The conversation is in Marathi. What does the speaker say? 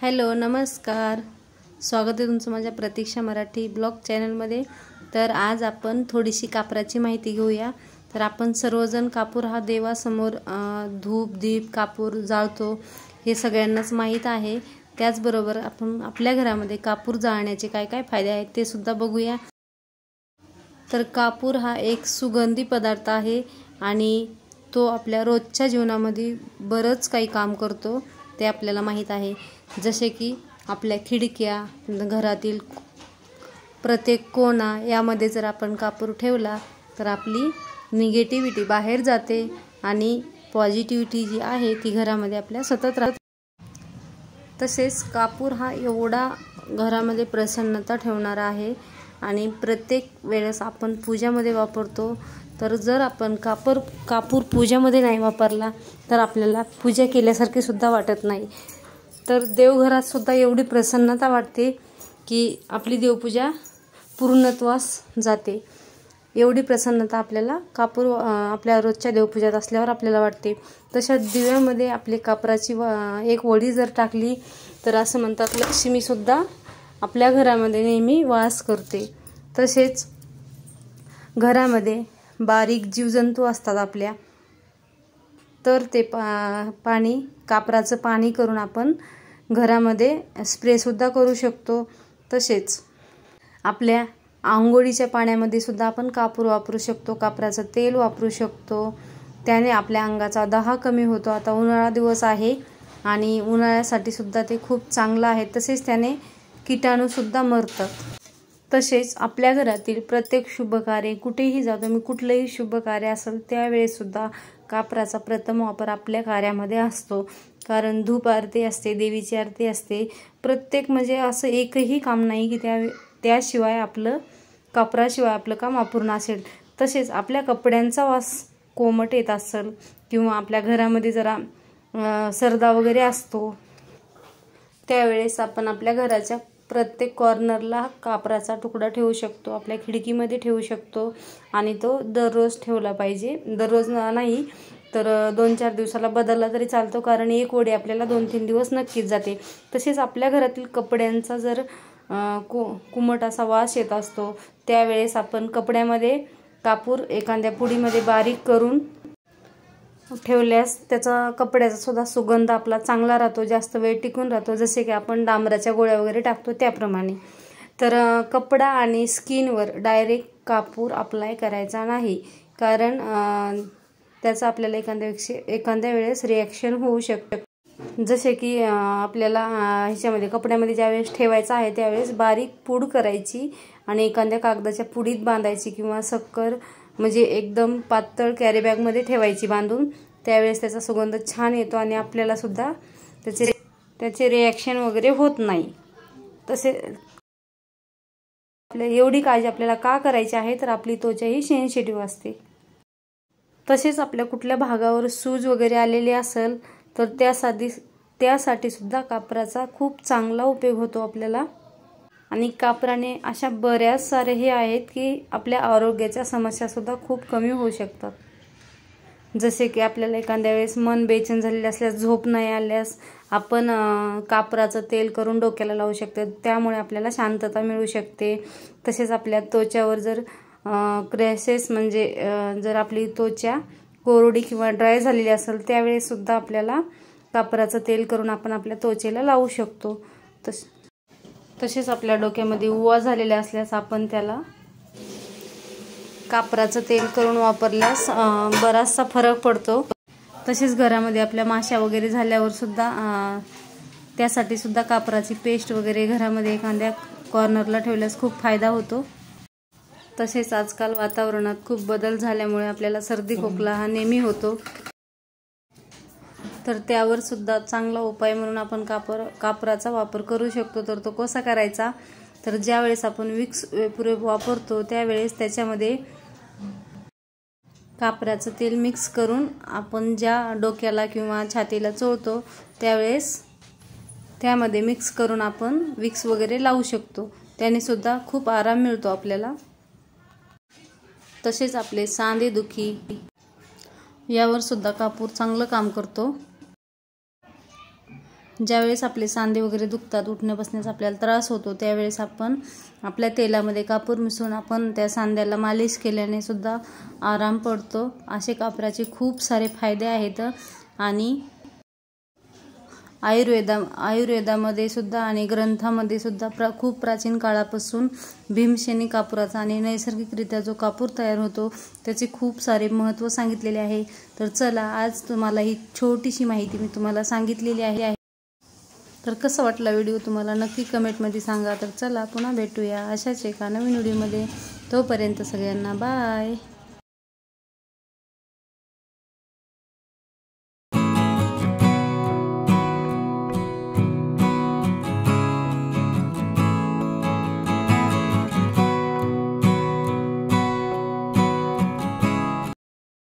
हॅलो नमस्कार स्वागत आहे तुमचं माझ्या प्रतीक्षा मराठी ब्लॉग चॅनलमध्ये तर आज आपण थोडीशी कापराची माहिती घेऊया तर आपण सर्वजण कापूर हा देवासमोर धूप दीप कापूर जाळतो हे सगळ्यांनाच माहीत आहे त्याचबरोबर आपण आपल्या घरामध्ये कापूर जाळण्याचे काय काय फायदे आहेत ते सुद्धा बघूया तर कापूर हा एक सुगंधी पदार्थ आहे आणि तो आपल्या रोजच्या जीवनामध्ये बरंच काही काम करतो ते आपल्याला माहीत आहे जसे की आपल्या खिडक्या घरातील प्रत्येक कोणा यामध्ये जर आपण कापूर ठेवला तर आपली निगेटिव्हिटी बाहेर जाते आणि पॉझिटिव्हिटी जी आहे ती घरामध्ये आपल्या सतत राहते तसेच कापूर हा एवढा घरामध्ये प्रसन्नता ठेवणारा आहे आणि प्रत्येक वेळेस आपण पूजामध्ये वापरतो तर जर आपण कापर कापूर पूजेमध्ये नाही वापरला तर आपल्याला पूजा केल्यासारखी सुद्धा वाटत नाही तर देवघरात सुद्धा एवढी प्रसन्नता वाटते की आपली देवपूजा पूर्णत्वास जाते एवढी प्रसन्नता आपल्याला कापूर आपल्या रोजच्या देवपूजात असल्यावर आपल्याला वाटते तशा दिव्यामध्ये आपली कापराची व एक वडी जर टाकली तर असं म्हणतात लक्ष्मीसुद्धा आपल्या घरामध्ये नेहमी वास करते तसेच घरामध्ये बारीक जीवजंतू असतात आपल्या तर ते पा पाणी कापराचं पाणी करून आपण घरामध्ये स्प्रेसुद्धा करू शकतो तसेच आपल्या आंघोळीच्या पाण्यामध्ये सुद्धा आपण कापूर वापरू शकतो कापराचं तेल वापरू शकतो त्याने आपल्या अंगाचा दहा कमी होतो आता उन्हाळा दिवस आहे आणि उन्हाळ्यासाठी सुद्धा ते खूप चांगलं आहे तसेच त्याने किटाणूसुद्धा मरतात तसेच आपल्या घरातील प्रत्येक शुभकार्य कुठेही जातो मी कुठलंही शुभकार्य असेल त्यावेळेसुद्धा कापराचा प्रथम वापर आपल्या कार्यामध्ये असतो कारण धूप आरती असते देवीची आरती असते प्रत्येक म्हणजे असं एकही काम नाही की त्या त्याशिवाय आपलं कापराशिवाय आपलं काम अपूर्ण असेल तसेच आपल्या कपड्यांचा वास कोमट येत असेल किंवा आपल्या घरामध्ये जरा सरदा वगैरे असतो त्यावेळेस आपण आपल्या घराच्या प्रत्येक कॉर्नरला कापराचा तुकडा ठेवू शकतो आपल्या खिडकीमध्ये ठेवू शकतो आणि तो दररोज ठेवला पाहिजे दररोज नाही तर दोन चार दिवसाला बदलला तरी चालतो कारण एक ओढी आपल्याला दोन तीन दिवस नक्कीच जाते तसेच आपल्या घरातील कपड्यांचा जर कु कुमट असा वास येत असतो त्यावेळेस आपण कपड्यामध्ये कापूर एखाद्या पुडीमध्ये बारीक करून ठेवल्यास त्याचा कपड्याचा सुद्धा सुगंध आपला चांगला राहतो जास्त वेळ टिकून राहतो जसे की आपण डांबराच्या गोळ्या वगैरे टाकतो त्याप्रमाणे तर कपडा आणि स्किनवर डायरेक्ट कापूर अप्लाय करायचा नाही कारण त्याचं आपल्याला एखाद्या एखाद्या वेळेस रिॲक्शन होऊ शकतं जसे की आपल्याला ह्याच्यामध्ये कपड्यामध्ये ज्यावेळेस ठेवायचं आहे त्यावेळेस बारीक पूड करायची आणि एखाद्या कागदाच्या पुडीत बांधायची किंवा सक्कर म्हणजे एकदम पातळ कॅरीबॅगमध्ये ठेवायची बांधून त्यावेळेस त्याचा सुगंध छान येतो आणि आपल्यालासुद्धा त्याचे त्याचे रिॲक्शन वगैरे होत नाही तसे आपल्या एवढी काळजी आपल्याला का करायची आहे तर आपली त्वचा ही सेन्सिटिव्ह असते तसेच आपल्या कुठल्या भागावर सूज वगैरे आलेली असेल तर त्यासाठी त्यासाठी सुद्धा कापराचा खूप चांगला उपयोग होतो आपल्याला आणि कापराने अशा बऱ्याच सारे हे आहेत की आपल्या आरोग्याच्या समस्यासुद्धा खूप कमी होऊ शकतात जसे की आपल्याला एखाद्या वेळेस मन बेचैन झालेले असल्यास झोप नाही आल्यास आपण कापराचं तेल करून डोक्याला लावू शकतो त्यामुळे आपल्याला शांतता मिळू शकते तसेच आपल्या त्वचावर जर क्रॅसेस म्हणजे जर आपली त्वचा कोरडी किंवा ड्राय झालेली असेल त्यावेळेसुद्धा आपल्याला कापराचं तेल करून आपण आपल्या त्वचेला लावू शकतो तस तसेच आपल्या डोक्यामध्ये उवा झालेल्या असल्यास आपण त्याला कापराचं तेल करून वापरल्यास बराचसा फरक पडतो तसेच घरामध्ये आपल्या माश्या वगैरे झाल्यावर सुद्धा त्यासाठी सुद्धा कापराची पेस्ट वगैरे घरामध्ये एखाद्या कॉर्नरला ठेवल्यास खूप फायदा होतो तसेच आजकाल वातावरणात खूप बदल झाल्यामुळे आपल्याला सर्दी खोकला हा नेहमी होतो तर त्यावर सुद्धा चांगला उपाय म्हणून आपण कापर कापराचा वापर करू शकतो तर तो कसा करायचा तर ज्यावेळेस आपण विक्स पुरे वापरतो त्यावेळेस त्याच्यामध्ये कापराचं तेल मिक्स करून आपण ज्या डोक्याला किंवा छातीला चोळतो त्यावेळेस त्यामध्ये मिक्स करून आपण विक्स वगैरे लावू शकतो त्याने सुद्धा खूप आराम मिळतो आपल्याला तसेच आपले दुखी यावर सुद्धा कापूर चांगलं काम करतो ज्यावेळेस आपले सांधे वगैरे दुखतात उठणे बसण्यास आपल्याला त्रास होतो त्यावेळेस आपण आपल्या तेलामध्ये कापूर मिसळून आपण त्या सांध्याला मालिश केल्याने सुद्धा आराम पडतो असे कापराचे खूप सारे फायदे आहेत आणि आयुर्वेदा आयुर्वेदामध्ये सुद्धा आणि ग्रंथामध्ये सुद्धा प्र खूप प्राचीन काळापासून भीमशेनी कापुराचा आणि नैसर्गिकरित्या जो कापूर तयार होतो त्याचे खूप सारे महत्त्व सांगितलेले आहे तर चला आज तुम्हाला ही छोटीशी माहिती मी तुम्हाला सांगितलेली आहे तर कसं वाटला व्हिडिओ तुम्हाला नक्की कमेंटमध्ये सांगा तर चला पुन्हा भेटूया अशाच एका नवीन व्हिडिओमध्ये तोपर्यंत सगळ्यांना बाय